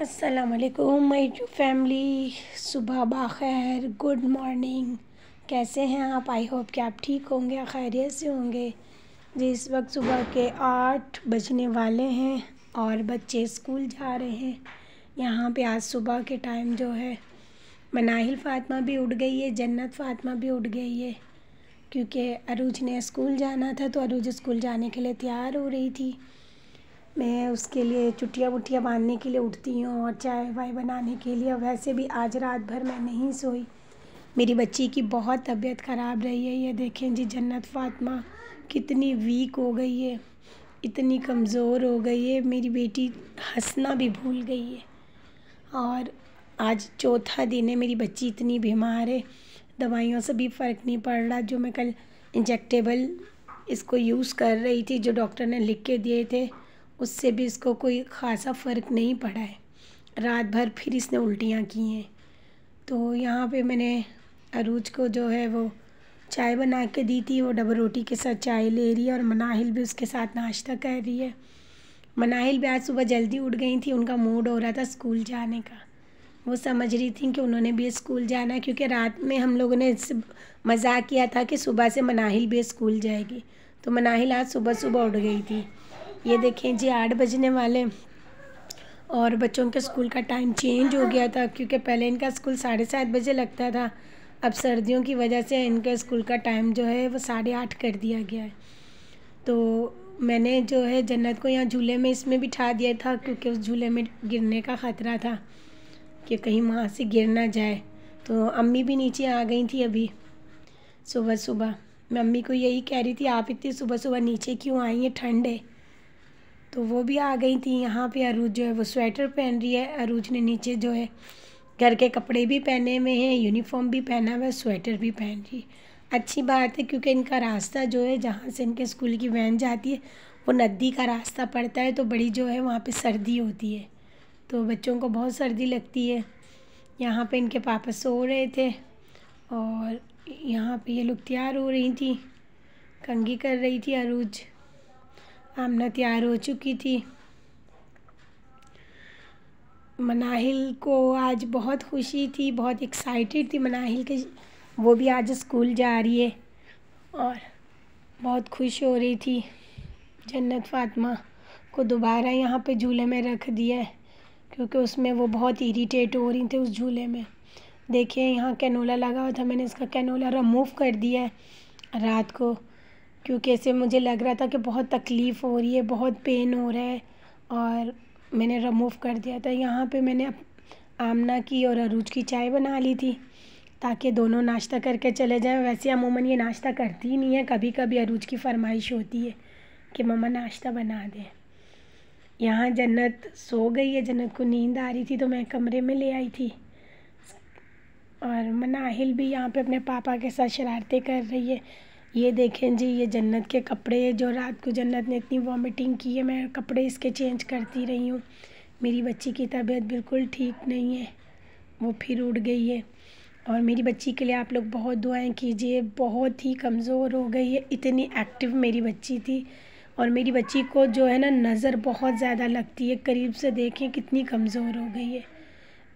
वालेकुम माई to family सुबह बाखैर good morning कैसे हैं आप आई होप कि आप ठीक होंगे खैरियत से होंगे जी इस वक्त सुबह के आठ बजने वाले हैं और बच्चे स्कूल जा रहे हैं यहाँ पे आज सुबह के टाइम जो है मनाहिल फ़ातिमा भी उठ गई है जन्नत फ़ातिमा भी उठ गई है क्योंकि अरूज ने स्कूल जाना था तो अरूज स्कूल जाने के लिए तैयार हो रही थी मैं उसके लिए चुटिया वुटिया बांधने के लिए उठती हूँ और चाय वाय बनाने के लिए वैसे भी आज रात भर मैं नहीं सोई मेरी बच्ची की बहुत तबीयत ख़राब रही है ये देखें जी जन्नत फातमा कितनी वीक हो गई है इतनी कमज़ोर हो गई है मेरी बेटी हंसना भी भूल गई है और आज चौथा दिन है मेरी बच्ची इतनी बीमार है दवाइयों से भी फ़र्क नहीं पड़ रहा जो मैं कल इंजेक्टेबल इसको यूज़ कर रही थी जो डॉक्टर ने लिख के दिए थे उससे भी इसको कोई ख़ासा फ़र्क नहीं पड़ा है रात भर फिर इसने उल्टियाँ की हैं तो यहाँ पे मैंने अरूज को जो है वो चाय बना के दी थी वो डबल रोटी के साथ चाय ले रही है और मनाहिल भी उसके साथ नाश्ता कर रही है मनाहिल भी आज सुबह जल्दी उठ गई थी उनका मूड हो रहा था स्कूल जाने का वो समझ रही थी कि उन्होंने भी स्कूल जाना है क्योंकि रात में हम लोगों ने मजाक किया था कि सुबह से मनाहिल भी स्कूल जाएगी तो मनाहिल आज सुबह सुबह उठ गई थी ये देखें जी आठ बजने वाले और बच्चों के स्कूल का टाइम चेंज हो गया था क्योंकि पहले इनका स्कूल साढ़े सात बजे लगता था अब सर्दियों की वजह से इनके स्कूल का टाइम जो है वो साढ़े आठ कर दिया गया है तो मैंने जो है जन्नत को यहाँ झूले में इसमें बिठा दिया था क्योंकि उस झूले में गिरने का ख़तरा था कि कहीं वहाँ से गिर ना जाए तो अम्मी भी नीचे आ गई थी अभी सुबह सुबह मैं अम्मी को यही कह रही थी आप इतनी सुबह सुबह नीचे क्यों आई हैं ठंड है तो वो भी आ गई थी यहाँ पे अरूज जो है वो स्वेटर पहन रही है अरूज ने नीचे जो है घर के कपड़े भी पहने हुए हैं यूनिफॉर्म भी पहना हुआ है स्वेटर भी पहन रही है अच्छी बात है क्योंकि इनका रास्ता जो है जहाँ से इनके स्कूल की वैन जाती है वो नदी का रास्ता पड़ता है तो बड़ी जो है वहाँ पे सर्दी होती है तो बच्चों को बहुत सर्दी लगती है यहाँ पे इनके पापा सो रहे थे और यहाँ पे ये लोग तैयार हो रही थी कंगी कर रही थी अरूज आमना तैयार हो चुकी थी मनाहिल को आज बहुत खुशी थी बहुत एक्साइटेड थी मनाहिल के वो भी आज स्कूल जा रही है और बहुत खुश हो रही थी जन्नत फातमा को दोबारा यहाँ पे झूले में रख दिया है क्योंकि उसमें वो बहुत इरीटेट हो रही थी उस झूले में देखिए यहाँ कैनोला लगा हुआ था मैंने इसका कैनोला रिमूव कर दिया है रात को क्योंकि ऐसे मुझे लग रहा था कि बहुत तकलीफ़ हो रही है बहुत पेन हो रहा है और मैंने रिमूव कर दिया था यहाँ पे मैंने आमना की और अरूज की चाय बना ली थी ताकि दोनों नाश्ता करके चले जाएं वैसे अमूमन ये नाश्ता करती ही नहीं है कभी कभी अरूज की फरमाइश होती है कि ममा नाश्ता बना दें यहाँ जन्नत सो गई है जन्नत को नींद आ रही थी तो मैं कमरे में ले आई थी और मनाहिल भी यहाँ पे अपने पापा के साथ शरारतें कर रही है ये देखें जी ये जन्नत के कपड़े जो रात को जन्नत ने इतनी वॉमिटिंग की है मैं कपड़े इसके चेंज करती रही हूँ मेरी बच्ची की तबीयत बिल्कुल ठीक नहीं है वो फिर उड़ गई है और मेरी बच्ची के लिए आप लोग बहुत दुआएं कीजिए बहुत ही कमज़ोर हो गई है इतनी एक्टिव मेरी बच्ची थी और मेरी बच्ची को जो है ना नज़र बहुत ज़्यादा लगती है करीब से देखें कितनी कमज़ोर हो गई है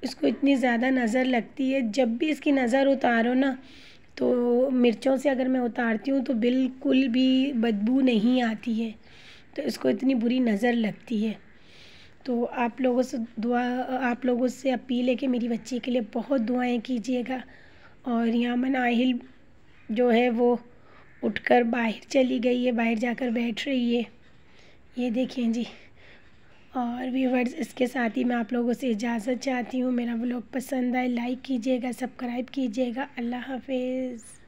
इसको इतनी ज़्यादा नज़र लगती है जब भी इसकी नज़र उतारो ना तो मिर्चों से अगर मैं उतारती हूँ तो बिल्कुल भी बदबू नहीं आती है तो इसको इतनी बुरी नज़र लगती है तो आप लोगों से दुआ आप लोगों से अपील है कि मेरी बच्ची के लिए बहुत दुआएं कीजिएगा और यामन आहिल जो है वो उठकर बाहर चली गई है बाहर जाकर बैठ रही है ये देखें जी और व्यूवर्स इसके साथ ही मैं आप लोगों से इजाज़त चाहती हूँ मेरा ब्लॉग पसंद आए लाइक कीजिएगा सब्सक्राइब कीजिएगा अल्लाह हाफिज़